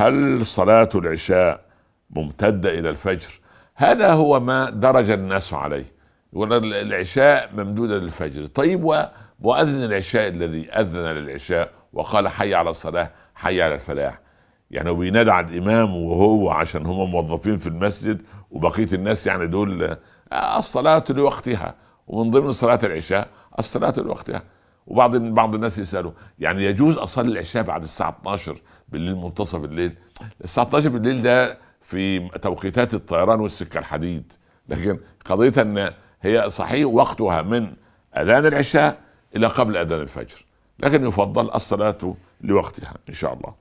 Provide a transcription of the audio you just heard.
هل صلاة العشاء ممتدة إلى الفجر هذا هو ما درج الناس عليه يقول العشاء ممدودة للفجر طيب ومؤذن العشاء الذي أذن للعشاء وقال حي على الصلاة حي على الفلاح يعني بينادى على الإمام وهو عشان هم موظفين في المسجد وبقية الناس يعني دول آه، الصلاة لوقتها ومن ضمن صلاة العشاء الصلاة لوقتها وبعض بعض الناس يسالوا يعني يجوز اصلي العشاء بعد الساعه 12 بالليل منتصف الليل الساعه 12 بالليل ده في توقيتات الطيران والسكه الحديد لكن قضيه ان هي صحيح وقتها من اذان العشاء الى قبل اذان الفجر لكن يفضل الصلاه لوقتها ان شاء الله